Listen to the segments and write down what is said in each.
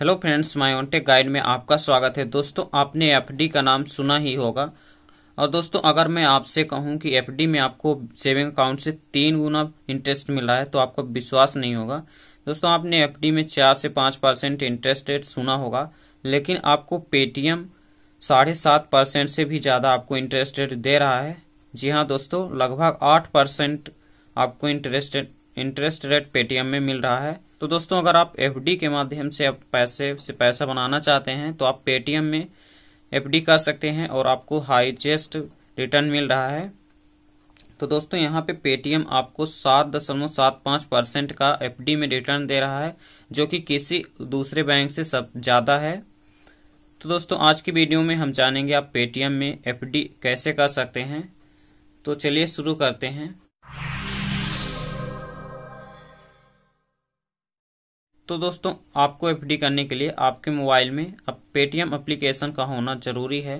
hello friends मायोन्टेक guide में आपका स्वागत है दोस्तों आपने एफडी का नाम सुना ही होगा और दोस्तों अगर मैं आपसे कहूं कि एफडी में आपको सेविंग अकाउंट से तीन गुना इंटरेस्ट मिला है तो आपको विश्वास नहीं होगा दोस्तों आपने एफडी में चार से पाँच परसेंट इंटरेस्ट रेट सुना होगा लेकिन आपको पेटीएम साढ़े सात परसेंट से भी ज़्यादा आपको इंटरेस्ट रेट दे रहा है जी हाँ दोस्तों लगभग आठ परसेंट आपको इंटरेस्ट इंटरेस्ट रेट पेटीएम में मिल रहा है तो दोस्तों अगर आप एफ के माध्यम से आप पैसे से पैसा बनाना चाहते हैं तो आप पेटीएम में एफ कर सकते हैं और आपको हाईचेस्ट रिटर्न मिल रहा है तो दोस्तों यहाँ पे पेटीएम आपको सात दशमलव सात पाँच परसेंट का एफ में रिटर्न दे रहा है जो कि किसी दूसरे बैंक से सब ज़्यादा है तो दोस्तों आज की वीडियो में हम जानेंगे आप पेटीएम में एफ कैसे कर सकते हैं तो चलिए शुरू करते हैं तो दोस्तों आपको एफडी करने के लिए आपके मोबाइल में अब पेटीएम अप्लीकेशन का होना ज़रूरी है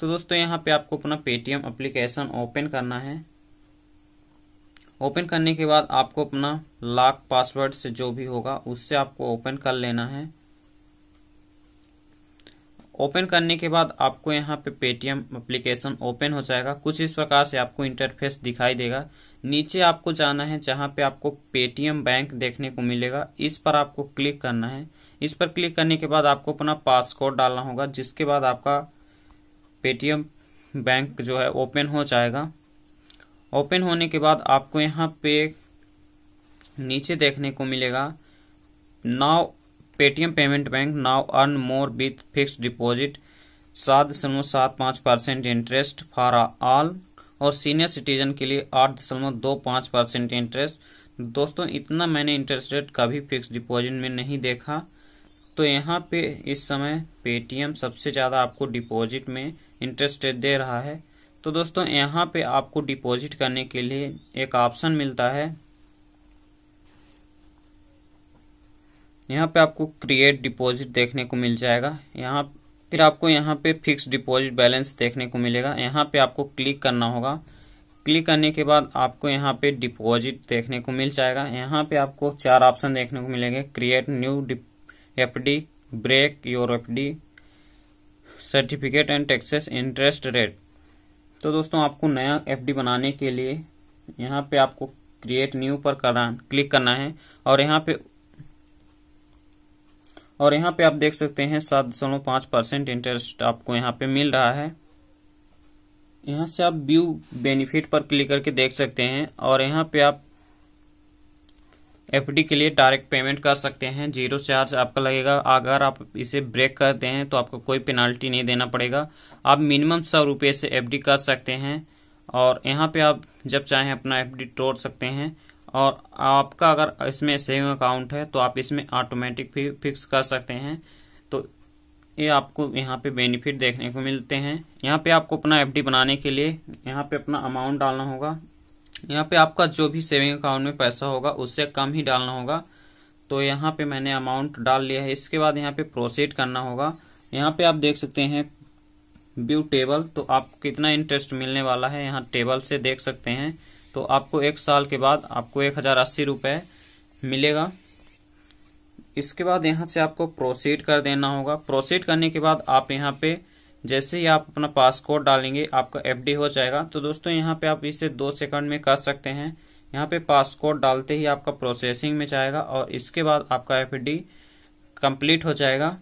तो दोस्तों यहाँ पे आपको अपना पेटीएम अप्लीकेशन ओपन करना है ओपन करने के बाद आपको अपना लॉक पासवर्ड से जो भी होगा उससे आपको ओपन कर लेना है ओपन करने के बाद आपको यहाँ पे पेटीएम अप्लीकेशन ओपन हो जाएगा कुछ इस प्रकार से आपको इंटरफेस दिखाई देगा नीचे आपको जाना है जहां पे आपको पेटीएम बैंक देखने को मिलेगा इस पर आपको क्लिक करना है इस पर क्लिक करने के बाद आपको अपना पासकोड डालना होगा जिसके बाद आपका पेटीएम बैंक जो है ओपन हो जाएगा ओपन होने के बाद आपको यहाँ पे नीचे देखने को मिलेगा now Paytm payment bank now earn more with fix deposit सात दशमलव सात पाँच परसेंट इंटरेस्ट फॉर ऑल और सीनियर सिटीजन के लिए आठ दशमलव दो पाँच परसेंट इंटरेस्ट दोस्तों इतना मैंने इंटरेस्ट रेट कभी फिक्स डिपॉजिट में नहीं देखा तो यहाँ पे इस समय पेटीएम सबसे ज़्यादा आपको डिपॉजिट में इंटरेस्ट रेट दे रहा है तो दोस्तों यहाँ पे आपको डिपॉजिट करने के लिए एक ऑप्शन मिलता है यहाँ पे आपको क्रिएट डिपॉजिट देखने को मिल जाएगा यहाँ फिर आपको यहाँ पे फिक्स डिपॉजिट बैलेंस देखने को मिलेगा यहाँ पे आपको क्लिक करना होगा क्लिक करने के बाद आपको यहाँ पे डिपॉजिट देखने को मिल जाएगा यहाँ पे आपको चार ऑप्शन देखने को मिलेंगे create new F D break your F D certificate and taxes interest rate तो दोस्तों आपको नया एफ डी बनाने के लिए यहाँ पे आपको क्रिएट न्यू पर करना क्लिक करना है और यहाँ पे और यहाँ पे आप देख सकते हैं सात दशमलव पांच परसेंट इंटरेस्ट आपको यहाँ पे मिल रहा है यहाँ से आप व्यू बेनिफिट पर क्लिक करके देख सकते हैं और यहाँ पे आप एफडी के लिए डायरेक्ट पेमेंट कर सकते हैं जीरो चार्ज आपका लगेगा अगर आप इसे ब्रेक करते हैं तो आपको कोई पेनाल्टी नहीं देना पड़ेगा आप मिनिमम सौ रुपये से एफडी कर सकते हैं और यहाँ पे आप जब चाहें अपना एफडी तोड़ सकते हैं और आपका अगर इसमें सेविंग अकाउंट है तो आप इसमें ऑटोमेटिक फी फिक्स कर सकते हैं तो ये आपको यहाँ पे बेनिफिट देखने को मिलते हैं यहाँ पे आपको अपना एफडी बनाने के लिए यहाँ पे अपना अमाउंट डालना होगा यहाँ पे आपका जो भी सेविंग अकाउंट में पैसा होगा उससे कम ही डालना होगा तो यहाँ पे मैंने अमाउंट डाल लिया है इसके बाद यहाँ पे प्रोसीड करना होगा यहाँ पे आप देख सकते हैं व्यू टेबल तो आपको कितना इंटरेस्ट मिलने वाला है यहाँ टेबल से देख सकते हैं तो आपको एक साल के बाद आपको एक हजार अस्सी रुपये मिलेगा इसके बाद यहाँ से आपको प्रोसीड कर देना होगा प्रोसीड करने के बाद आप यहाँ पे जैसे ही आप अपना पासकोड डालेंगे आपका एफडी हो जाएगा तो दोस्तों यहाँ पे आप इसे दो सेकंड में कर सकते हैं यहाँ पे पासकोड डालते ही आपका प्रोसेसिंग में जाएगा और इसके बाद आपका एफ कंप्लीट हो जाएगा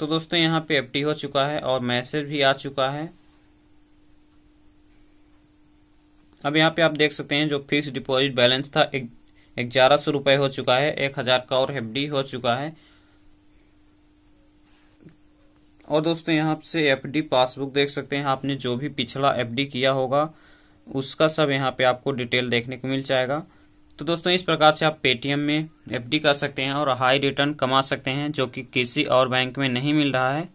तो दोस्तों यहाँ पे एफ हो चुका है और मैसेज भी आ चुका है अब यहाँ पे आप देख सकते हैं जो फिक्स डिपॉजिट बैलेंस था एक ग्यारह सौ रुपए हो चुका है एक हजार का और एफडी हो चुका है और दोस्तों यहाँ से एफडी पासबुक देख सकते हैं आपने जो भी पिछला एफडी किया होगा उसका सब यहाँ पे आपको डिटेल देखने को मिल जाएगा तो दोस्तों इस प्रकार से आप पेटीएम में एफडी कर सकते हैं और हाई रिटर्न कमा सकते हैं जो कि किसी और बैंक में नहीं मिल रहा है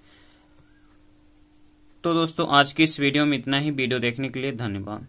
तो दोस्तों आज की इस वीडियो में इतना ही वीडियो देखने के लिए धन्यवाद